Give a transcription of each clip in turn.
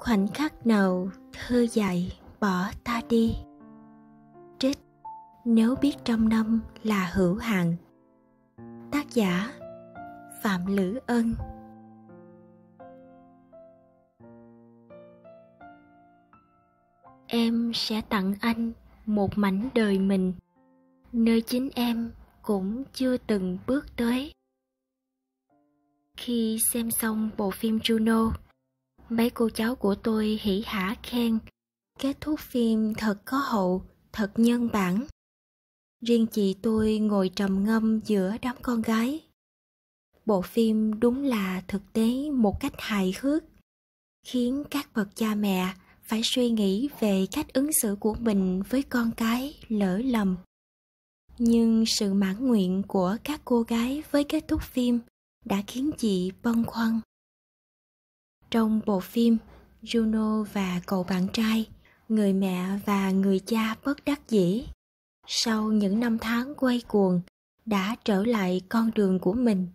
khoảnh khắc nào thơ dại bỏ ta đi trích nếu biết trong năm là hữu hạn tác giả phạm lữ ân em sẽ tặng anh một mảnh đời mình nơi chính em cũng chưa từng bước tới khi xem xong bộ phim juno mấy cô cháu của tôi hỉ hả khen kết thúc phim thật có hậu thật nhân bản riêng chị tôi ngồi trầm ngâm giữa đám con gái bộ phim đúng là thực tế một cách hài hước khiến các bậc cha mẹ phải suy nghĩ về cách ứng xử của mình với con cái lỡ lầm nhưng sự mãn nguyện của các cô gái với kết thúc phim đã khiến chị băn khoăn trong bộ phim Juno và cậu bạn trai, người mẹ và người cha bất đắc dĩ. Sau những năm tháng quay cuồng, đã trở lại con đường của mình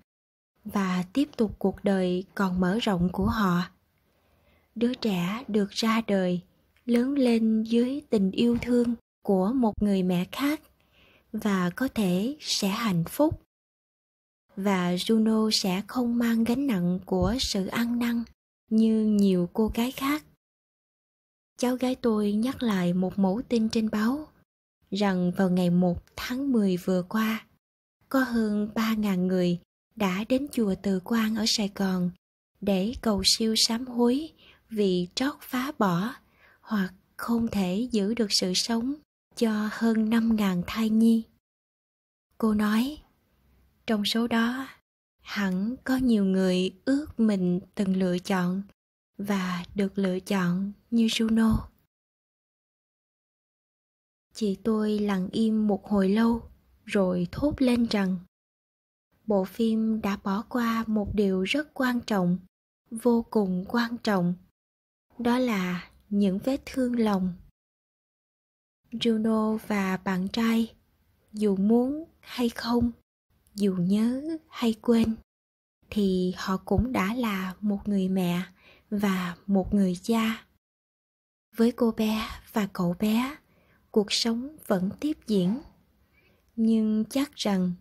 và tiếp tục cuộc đời còn mở rộng của họ. Đứa trẻ được ra đời, lớn lên dưới tình yêu thương của một người mẹ khác và có thể sẽ hạnh phúc và Juno sẽ không mang gánh nặng của sự ăn năn như nhiều cô gái khác cháu gái tôi nhắc lại một mẫu tin trên báo rằng vào ngày 1 tháng 10 vừa qua, có hơn 3.000 người đã đến chùa Từ Quang ở Sài Gòn để cầu siêu sám hối vì trót phá bỏ hoặc không thể giữ được sự sống cho hơn 5.000 thai nhi. Cô nói, trong số đó hẳn có nhiều người ước mình từng lựa chọn và được lựa chọn như Juno. Chị tôi lặng im một hồi lâu rồi thốt lên rằng bộ phim đã bỏ qua một điều rất quan trọng, vô cùng quan trọng. Đó là những vết thương lòng. Juno và bạn trai dù muốn hay không dù nhớ hay quên thì họ cũng đã là một người mẹ và một người cha với cô bé và cậu bé cuộc sống vẫn tiếp diễn nhưng chắc rằng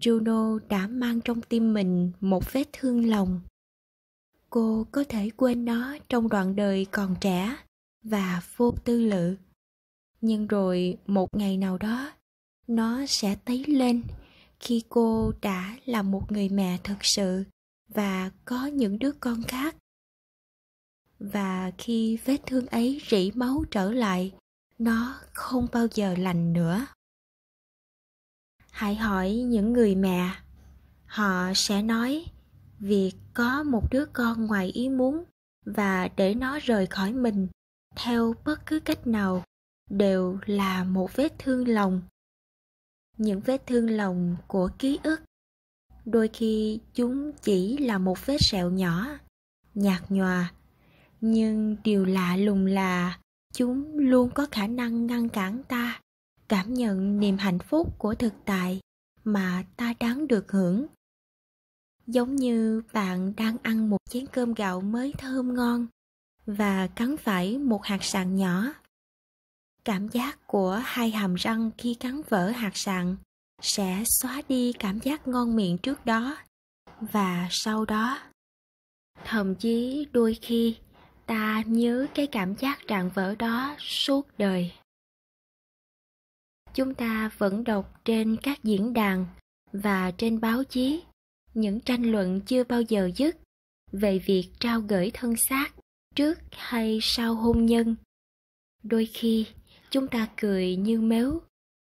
juno đã mang trong tim mình một vết thương lòng cô có thể quên nó trong đoạn đời còn trẻ và vô tư lự nhưng rồi một ngày nào đó nó sẽ tấy lên khi cô đã là một người mẹ thật sự và có những đứa con khác và khi vết thương ấy rỉ máu trở lại nó không bao giờ lành nữa hãy hỏi những người mẹ họ sẽ nói việc có một đứa con ngoài ý muốn và để nó rời khỏi mình theo bất cứ cách nào đều là một vết thương lòng những vết thương lòng của ký ức đôi khi chúng chỉ là một vết sẹo nhỏ nhạt nhòa nhưng điều lạ lùng là chúng luôn có khả năng ngăn cản ta cảm nhận niềm hạnh phúc của thực tại mà ta đáng được hưởng giống như bạn đang ăn một chén cơm gạo mới thơm ngon và cắn phải một hạt sạn nhỏ cảm giác của hai hàm răng khi cắn vỡ hạt sạn sẽ xóa đi cảm giác ngon miệng trước đó và sau đó thậm chí đôi khi ta nhớ cái cảm giác rạn vỡ đó suốt đời chúng ta vẫn đọc trên các diễn đàn và trên báo chí những tranh luận chưa bao giờ dứt về việc trao gửi thân xác trước hay sau hôn nhân đôi khi chúng ta cười như mếu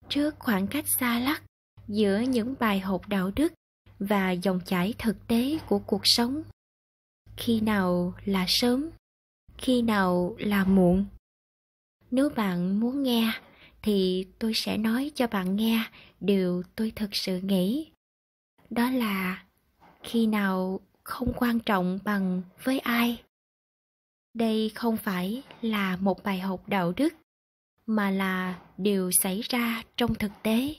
trước khoảng cách xa lắc giữa những bài học đạo đức và dòng chảy thực tế của cuộc sống khi nào là sớm khi nào là muộn nếu bạn muốn nghe thì tôi sẽ nói cho bạn nghe điều tôi thực sự nghĩ đó là khi nào không quan trọng bằng với ai đây không phải là một bài học đạo đức mà là điều xảy ra trong thực tế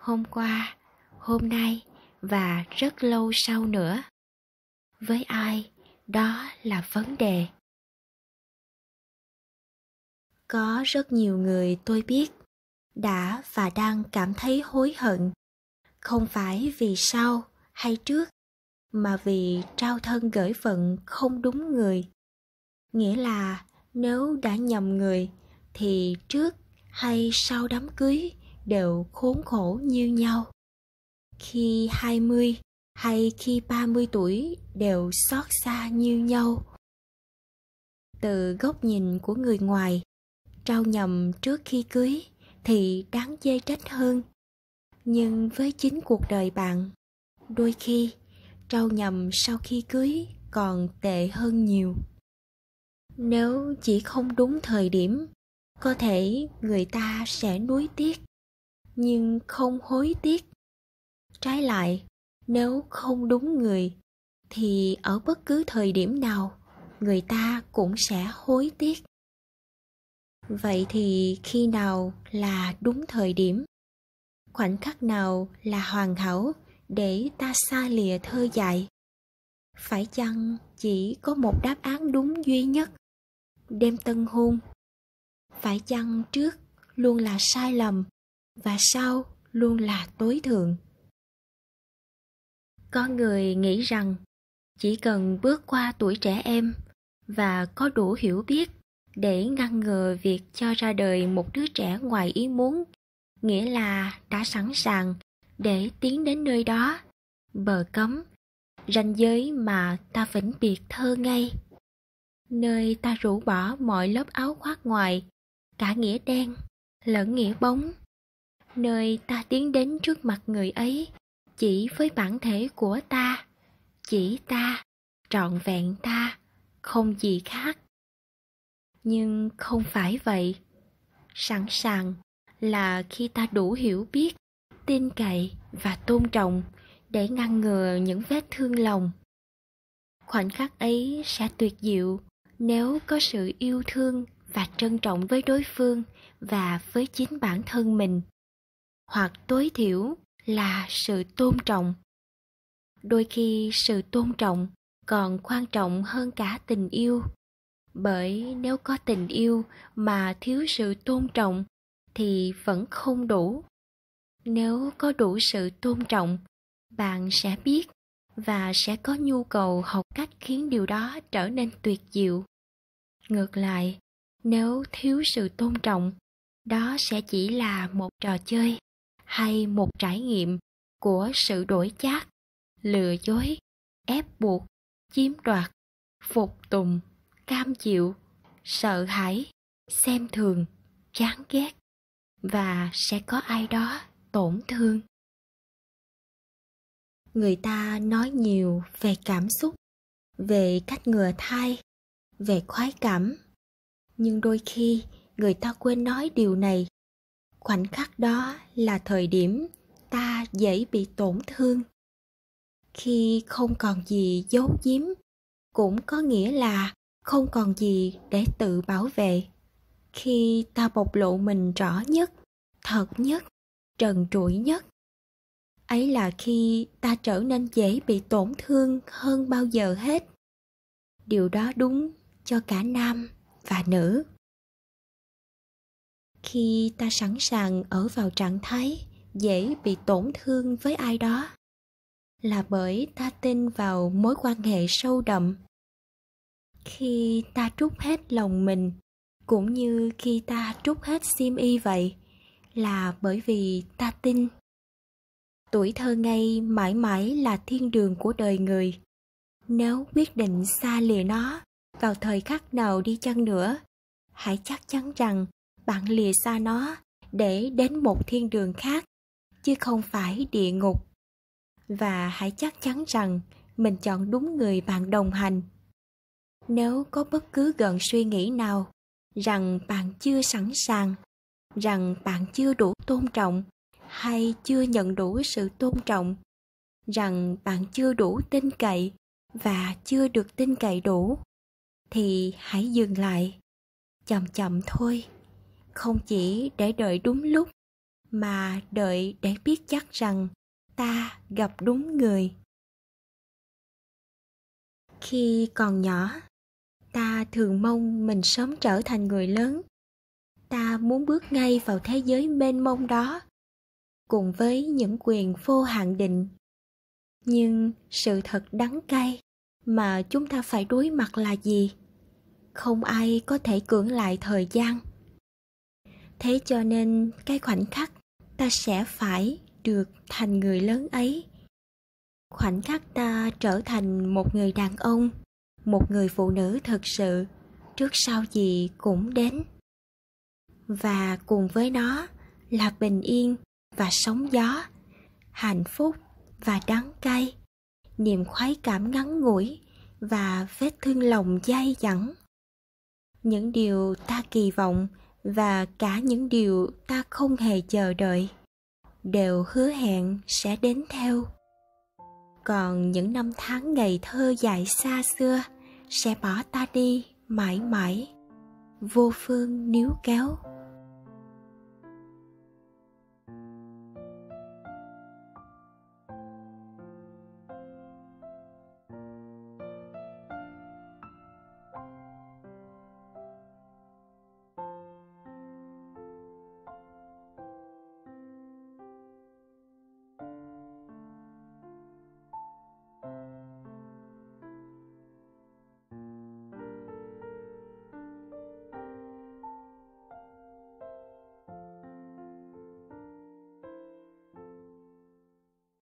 hôm qua hôm nay và rất lâu sau nữa với ai đó là vấn đề có rất nhiều người tôi biết đã và đang cảm thấy hối hận không phải vì sau hay trước mà vì trao thân gửi phận không đúng người nghĩa là nếu đã nhầm người thì trước hay sau đám cưới đều khốn khổ như nhau. Khi 20 hay khi 30 tuổi đều xót xa như nhau. Từ góc nhìn của người ngoài, trao nhầm trước khi cưới thì đáng dây trách hơn. Nhưng với chính cuộc đời bạn, đôi khi trao nhầm sau khi cưới còn tệ hơn nhiều. Nếu chỉ không đúng thời điểm có thể người ta sẽ nuối tiếc nhưng không hối tiếc trái lại nếu không đúng người thì ở bất cứ thời điểm nào người ta cũng sẽ hối tiếc vậy thì khi nào là đúng thời điểm khoảnh khắc nào là hoàn hảo để ta xa lìa thơ dại phải chăng chỉ có một đáp án đúng duy nhất đêm tân hôn phải chăng trước luôn là sai lầm và sau luôn là tối thượng con người nghĩ rằng chỉ cần bước qua tuổi trẻ em và có đủ hiểu biết để ngăn ngừa việc cho ra đời một đứa trẻ ngoài ý muốn nghĩa là đã sẵn sàng để tiến đến nơi đó bờ cấm ranh giới mà ta vĩnh biệt thơ ngây nơi ta rũ bỏ mọi lớp áo khoác ngoài cả nghĩa đen lẫn nghĩa bóng nơi ta tiến đến trước mặt người ấy chỉ với bản thể của ta chỉ ta trọn vẹn ta không gì khác nhưng không phải vậy sẵn sàng là khi ta đủ hiểu biết tin cậy và tôn trọng để ngăn ngừa những vết thương lòng khoảnh khắc ấy sẽ tuyệt diệu nếu có sự yêu thương và trân trọng với đối phương và với chính bản thân mình hoặc tối thiểu là sự tôn trọng đôi khi sự tôn trọng còn quan trọng hơn cả tình yêu bởi nếu có tình yêu mà thiếu sự tôn trọng thì vẫn không đủ nếu có đủ sự tôn trọng bạn sẽ biết và sẽ có nhu cầu học cách khiến điều đó trở nên tuyệt diệu ngược lại nếu thiếu sự tôn trọng đó sẽ chỉ là một trò chơi hay một trải nghiệm của sự đổi chác lừa dối ép buộc chiếm đoạt phục tùng cam chịu sợ hãi xem thường chán ghét và sẽ có ai đó tổn thương người ta nói nhiều về cảm xúc về cách ngừa thai về khoái cảm nhưng đôi khi người ta quên nói điều này khoảnh khắc đó là thời điểm ta dễ bị tổn thương khi không còn gì giấu giếm cũng có nghĩa là không còn gì để tự bảo vệ khi ta bộc lộ mình rõ nhất thật nhất trần trụi nhất ấy là khi ta trở nên dễ bị tổn thương hơn bao giờ hết điều đó đúng cho cả nam và nữ khi ta sẵn sàng ở vào trạng thái dễ bị tổn thương với ai đó là bởi ta tin vào mối quan hệ sâu đậm khi ta trút hết lòng mình cũng như khi ta trút hết sim y vậy là bởi vì ta tin tuổi thơ ngây mãi mãi là thiên đường của đời người nếu quyết định xa lìa nó vào thời khắc nào đi chăng nữa hãy chắc chắn rằng bạn lìa xa nó để đến một thiên đường khác chứ không phải địa ngục và hãy chắc chắn rằng mình chọn đúng người bạn đồng hành nếu có bất cứ gợn suy nghĩ nào rằng bạn chưa sẵn sàng rằng bạn chưa đủ tôn trọng hay chưa nhận đủ sự tôn trọng rằng bạn chưa đủ tin cậy và chưa được tin cậy đủ thì hãy dừng lại chậm chậm thôi không chỉ để đợi đúng lúc mà đợi để biết chắc rằng ta gặp đúng người khi còn nhỏ ta thường mong mình sớm trở thành người lớn ta muốn bước ngay vào thế giới mênh mông đó cùng với những quyền vô hạn định nhưng sự thật đắng cay mà chúng ta phải đối mặt là gì không ai có thể cưỡng lại thời gian thế cho nên cái khoảnh khắc ta sẽ phải được thành người lớn ấy khoảnh khắc ta trở thành một người đàn ông một người phụ nữ thật sự trước sau gì cũng đến và cùng với nó là bình yên và sóng gió hạnh phúc và đắng cay niềm khoái cảm ngắn ngủi và vết thương lòng dai dẳng những điều ta kỳ vọng và cả những điều ta không hề chờ đợi đều hứa hẹn sẽ đến theo còn những năm tháng ngày thơ dài xa xưa sẽ bỏ ta đi mãi mãi vô phương níu kéo